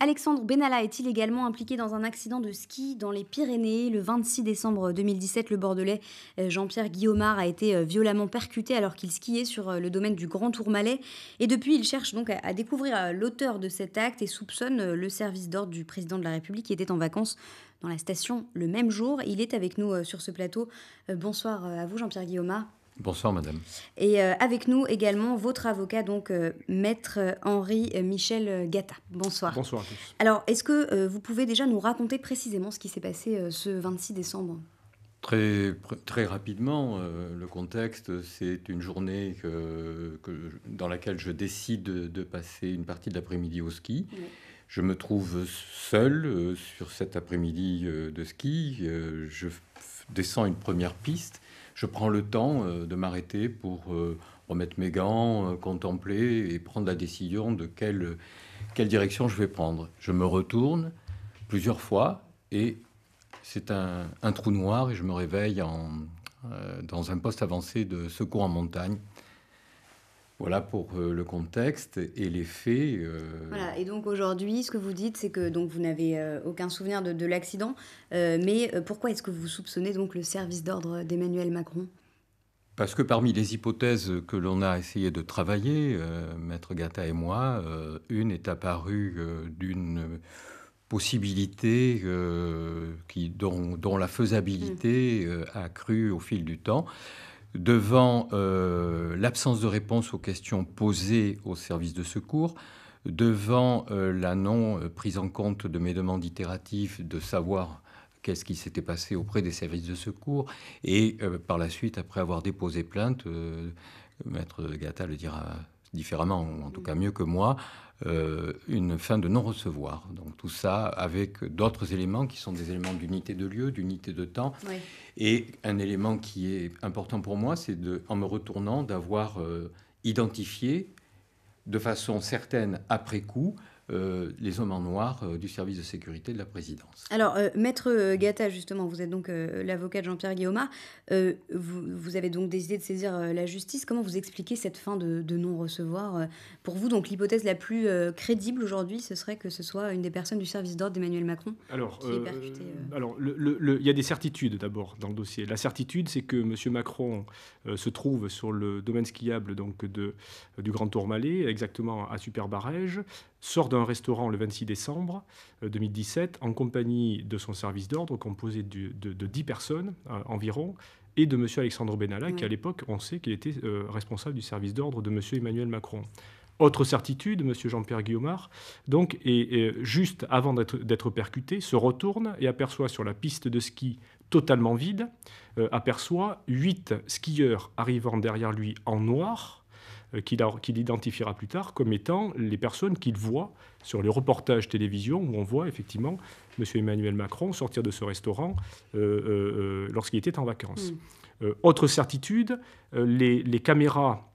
Alexandre Benalla est-il également impliqué dans un accident de ski dans les Pyrénées Le 26 décembre 2017, le Bordelais euh, Jean-Pierre Guillaumard a été euh, violemment percuté alors qu'il skiait sur euh, le domaine du Grand Tourmalet. Et depuis, il cherche donc à découvrir l'auteur de cet acte et soupçonne le service d'ordre du président de la République qui était en vacances dans la station le même jour. Il est avec nous sur ce plateau. Bonsoir à vous, Jean-Pierre Guillaumard. Bonsoir madame. Et euh, avec nous également votre avocat, donc euh, maître euh, Henri Michel Gatta. Bonsoir. Bonsoir à tous. Alors, est-ce que vous pouvez déjà nous raconter précisément ce qui s'est passé ce 26 décembre Très, très rapidement, le contexte, c'est une journée que, dans laquelle je décide de passer une partie de l'après-midi au ski. Je me trouve seul sur cet après-midi de ski. je descends une première piste je prends le temps euh, de m'arrêter pour euh, remettre mes gants, euh, contempler et prendre la décision de quelle, direction je vais prendre. Je me retourne plusieurs fois et c'est un, trou noir et je me réveille dans un poste avancé de secours en montagne voilà pour euh, le contexte et les faits. Euh. Voilà, et donc aujourd'hui, ce que vous dites, c'est que donc, vous n'avez euh, aucun souvenir de, l'accident, mais pourquoi est-ce que vous soupçonnez donc le service d'ordre d'Emmanuel Macron Parce que parmi les hypothèses que l'on a essayé de travailler, Maître Gata et moi, une est apparue d'une possibilité dont, la faisabilité mmh. a cru au fil du temps devant euh, l'absence de réponse aux questions posées aux services de secours, devant euh, la non euh, prise en compte de mes demandes itératives de savoir qu'est-ce qui s'était passé auprès des services de secours, et par la suite, après avoir déposé plainte, Maître Gata le dira différemment, en tout cas mieux que moi, euh, une fin de non-recevoir. Donc tout ça avec d'autres éléments qui sont des éléments d'unité de lieu, d'unité de temps. Et un élément qui est important pour moi, c'est en me retournant d'avoir euh, identifié de façon certaine après coup euh, les hommes en noir euh, du service de sécurité de la présidence. Alors, euh, maître Gatta, justement, vous êtes donc l'avocat de Jean-Pierre Guillaume. Vous, avez donc décidé de saisir la justice. Comment vous expliquez cette fin de, non-recevoir Pour vous, donc, l'hypothèse la plus crédible aujourd'hui, ce serait que ce soit une des personnes du service d'ordre d'Emmanuel Macron alors, qui est percutée, Alors, il y a des certitudes d'abord dans le dossier. La certitude, c'est que M. Macron se trouve sur le domaine skiable donc, de, du Grand Tourmalet, exactement à Super sort d'un restaurant le 26 décembre 2017 euh, en compagnie de son service d'ordre composé de, 10 personnes euh, environ et de M. Alexandre Benalla, qui à l'époque, on sait qu'il était euh, responsable du service d'ordre de M. Emmanuel Macron. Autre certitude, M. Jean-Pierre Guillaumard, donc, et, juste avant d'être percuté, se retourne et aperçoit sur la piste de ski totalement vide, aperçoit huit skieurs arrivant derrière lui en noir, euh, qu'il identifiera plus tard comme étant les personnes qu'il voit sur les reportages télévision où on voit effectivement M. Emmanuel Macron sortir de ce restaurant euh, euh, lorsqu'il était en vacances. Mm. autre certitude, les caméras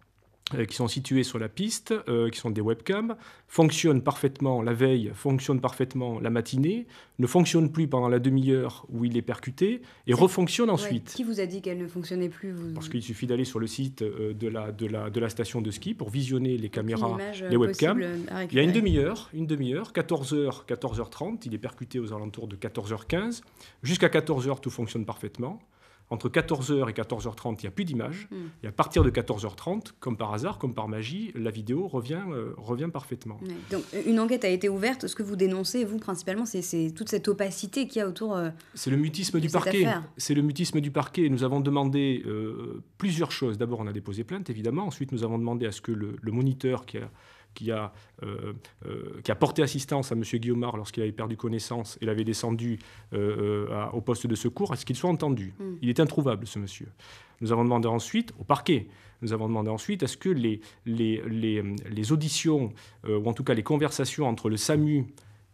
euh, qui sont situés sur la piste, euh, qui sont des webcams, fonctionnent parfaitement la veille, fonctionnent parfaitement la matinée, ne fonctionnent plus pendant la demi-heure où il est percuté et refonctionnent ensuite. Qui vous a dit qu'elle ne fonctionnait plus Parce qu'il suffit d'aller sur le site euh, de la, de la station de ski pour visionner les caméras, les webcams. Il y a une demi-heure, une demi-heure, 14h, 14h30, il est percuté aux alentours de 14h15. Jusqu'à 14h, tout fonctionne parfaitement entre 14h et 14h30, il n'y a plus d'image. Mm. Et à partir de 14h30, comme par hasard, comme par magie, la vidéo revient, euh, revient parfaitement. Donc une enquête a été ouverte. Ce que vous dénoncez, vous principalement, c'est toute cette opacité qu'il y a autour. Euh, c'est le mutisme du parquet. C'est le mutisme du parquet. Nous avons demandé euh, plusieurs choses. D'abord, on a déposé plainte, évidemment. Ensuite, nous avons demandé à ce que le, le moniteur qui a qui a, euh, euh, qui a porté assistance à M. Guillaumard lorsqu'il avait perdu connaissance et l'avait descendu euh, au poste de secours, à ce qu'il soit entendu. Hmm. Il est introuvable, ce monsieur. Nous avons demandé ensuite au parquet. Nous avons demandé ensuite à ce que les, les, les auditions, ou en tout cas les conversations entre le SAMU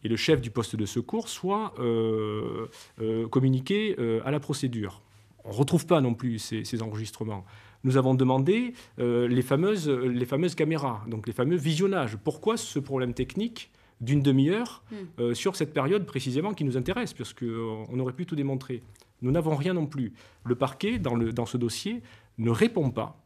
et le chef du poste de secours soient communiquées à la procédure on ne retrouve pas non plus ces, enregistrements. Nous avons demandé euh, les, fameuses, les fameuses caméras, donc les fameux visionnages. Pourquoi ce problème technique d'une demi-heure hmm. euh, sur cette période précisément qui nous intéresse, puisqu'on euh, aurait pu tout démontrer Nous n'avons rien non plus. Le parquet, dans, ce dossier, ne répond pas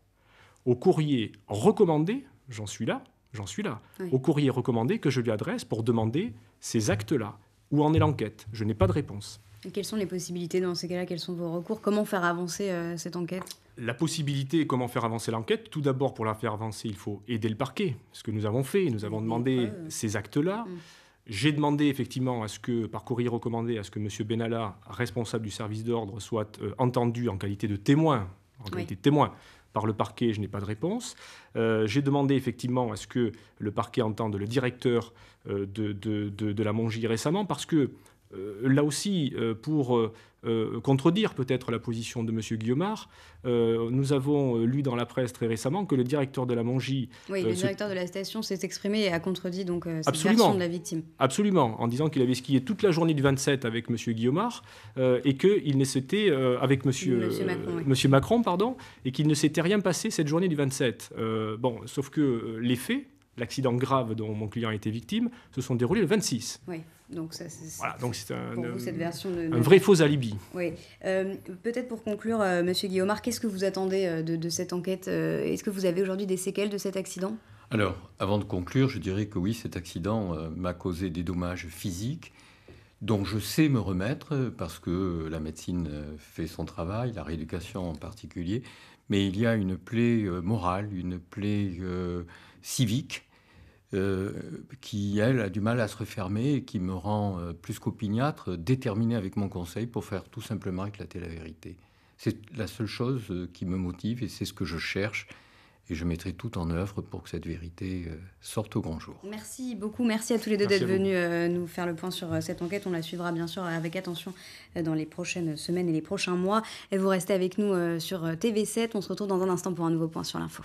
au courrier recommandé, j'en suis là, j'en suis là, au courrier recommandé que je lui adresse pour demander ces actes-là. Où en est l'enquête Je n'ai pas de réponse quelles sont les possibilités dans ces cas-là Quels sont vos recours Comment faire avancer euh, cette enquête La possibilité, comment faire avancer l'enquête Tout d'abord, pour la faire avancer, il faut aider le parquet, ce que nous avons fait. Nous avons demandé euh. ces actes-là. Mm. J'ai demandé effectivement à ce que, par courrier recommandé, à ce que M. Benalla, responsable du service d'ordre, soit euh, entendu en qualité de témoin, en qualité de témoin par le parquet, je n'ai pas de réponse. J'ai demandé effectivement à ce que le parquet entende le directeur de, de, de, la Mongie récemment, parce que euh, là aussi, euh, pour euh, contredire peut-être la position de M. Guillaumard, nous avons lu dans la presse très récemment que le directeur de la Mongie... Oui, le directeur de la station s'est exprimé et a contredit donc cette absolument, version de la victime. Absolument, en disant qu'il avait skié toute la journée du 27 avec M. Guillaumard et qu'il ne s'était... avec Monsieur, Macron, pardon, et qu'il ne s'était rien passé cette journée du 27. bon, sauf que les faits, l'accident grave dont mon client a été victime, se sont déroulés le 26. Oui. Donc, c'est un, euh, vrai faux alibi. Oui. Euh, peut-être pour conclure, M. Euh, Monsieur Guillaumard, qu'est-ce que vous attendez de, cette enquête Est-ce que vous avez aujourd'hui des séquelles de cet accident Alors, avant de conclure, je dirais que oui, cet accident m'a causé des dommages physiques dont je sais me remettre parce que la médecine fait son travail, la rééducation en particulier, mais il y a une plaie morale, une plaie civique euh, qui, elle, a du mal à se refermer et qui me rend euh, plus qu'opiniâtre, déterminé avec mon conseil pour faire tout simplement éclater la vérité. C'est la seule chose euh, qui me motive et c'est ce que je cherche et je mettrai tout en œuvre pour que cette vérité sorte au grand jour. Merci beaucoup, merci à tous les deux d'être venus nous faire le point sur cette enquête. On la suivra bien sûr avec attention dans les prochaines semaines et les prochains mois. Et vous restez avec nous sur TV7. On se retrouve dans un instant pour un nouveau point sur l'info.